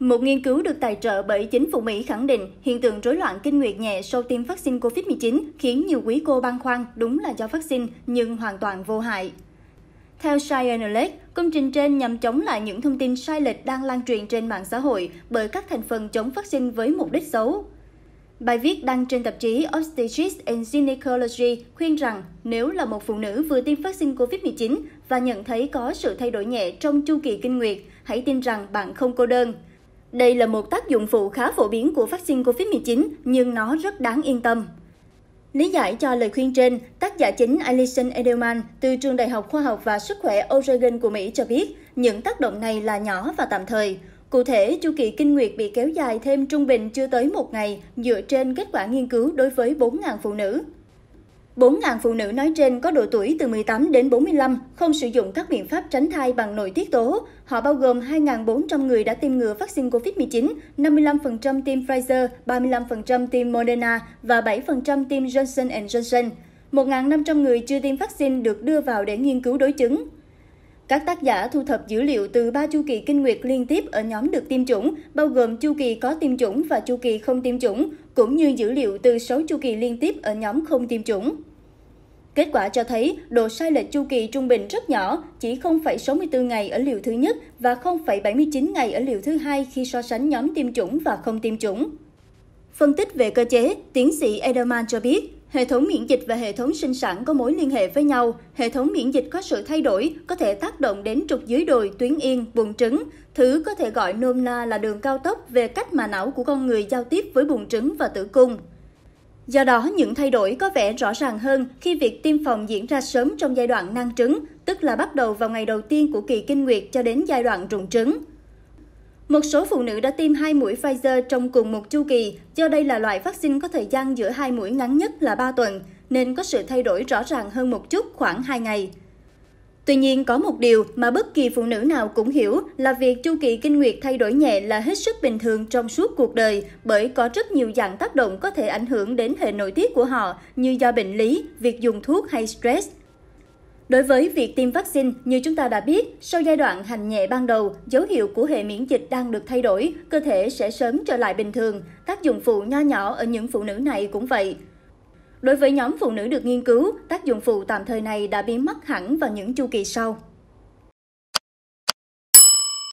Một nghiên cứu được tài trợ bởi chính phủ Mỹ khẳng định hiện tượng rối loạn kinh nguyệt nhẹ sau tiêm vaccine COVID-19 khiến nhiều quý cô băn khoăn đúng là do vaccine nhưng hoàn toàn vô hại. Theo SciAnalytics, công trình trên nhằm chống lại những thông tin sai lệch đang lan truyền trên mạng xã hội bởi các thành phần chống vaccine với mục đích xấu. Bài viết đăng trên tạp chí Obstetrics and Gynecology khuyên rằng nếu là một phụ nữ vừa tiêm vaccine COVID-19 và nhận thấy có sự thay đổi nhẹ trong chu kỳ kinh nguyệt, hãy tin rằng bạn không cô đơn – đây là một tác dụng phụ khá phổ biến của vaccine COVID-19 nhưng nó rất đáng yên tâm. Lý giải cho lời khuyên trên, tác giả chính Alison Edelman từ Trường Đại học Khoa học và Sức khỏe Oregon của Mỹ cho biết những tác động này là nhỏ và tạm thời. Cụ thể, chu kỳ kinh nguyệt bị kéo dài thêm trung bình chưa tới một ngày dựa trên kết quả nghiên cứu đối với 4.000 phụ nữ. 4.000 phụ nữ nói trên có độ tuổi từ 18 đến 45 không sử dụng các biện pháp tránh thai bằng nội tiết tố. Họ bao gồm 2.400 người đã tiêm ngừa vaccine COVID-19, 55% tiêm Pfizer, 35% tiêm Moderna và 7% tiêm Johnson Johnson. 1.500 người chưa tiêm vaccine được đưa vào để nghiên cứu đối chứng. Các tác giả thu thập dữ liệu từ ba chu kỳ kinh nguyệt liên tiếp ở nhóm được tiêm chủng, bao gồm chu kỳ có tiêm chủng và chu kỳ không tiêm chủng, cũng như dữ liệu từ 6 chu kỳ liên tiếp ở nhóm không tiêm chủng. Kết quả cho thấy độ sai lệch chu kỳ trung bình rất nhỏ, chỉ 0,64 ngày ở liều thứ nhất và 0,79 ngày ở liều thứ hai khi so sánh nhóm tiêm chủng và không tiêm chủng. Phân tích về cơ chế, tiến sĩ Edelman cho biết, Hệ thống miễn dịch và hệ thống sinh sản có mối liên hệ với nhau. Hệ thống miễn dịch có sự thay đổi, có thể tác động đến trục dưới đồi, tuyến yên, buồng trứng. Thứ có thể gọi nôm na là đường cao tốc về cách mà não của con người giao tiếp với buồng trứng và tử cung. Do đó, những thay đổi có vẻ rõ ràng hơn khi việc tiêm phòng diễn ra sớm trong giai đoạn nang trứng, tức là bắt đầu vào ngày đầu tiên của kỳ kinh nguyệt cho đến giai đoạn rụng trứng. Một số phụ nữ đã tiêm hai mũi Pfizer trong cùng một chu kỳ, do đây là loại vaccine có thời gian giữa hai mũi ngắn nhất là 3 tuần, nên có sự thay đổi rõ ràng hơn một chút khoảng 2 ngày. Tuy nhiên, có một điều mà bất kỳ phụ nữ nào cũng hiểu là việc chu kỳ kinh nguyệt thay đổi nhẹ là hết sức bình thường trong suốt cuộc đời, bởi có rất nhiều dạng tác động có thể ảnh hưởng đến hệ nội tiết của họ, như do bệnh lý, việc dùng thuốc hay stress. Đối với việc tiêm vaccine, như chúng ta đã biết, sau giai đoạn hành nhẹ ban đầu, dấu hiệu của hệ miễn dịch đang được thay đổi, cơ thể sẽ sớm trở lại bình thường. Tác dụng phụ nho nhỏ ở những phụ nữ này cũng vậy. Đối với nhóm phụ nữ được nghiên cứu, tác dụng phụ tạm thời này đã biến mất hẳn vào những chu kỳ sau.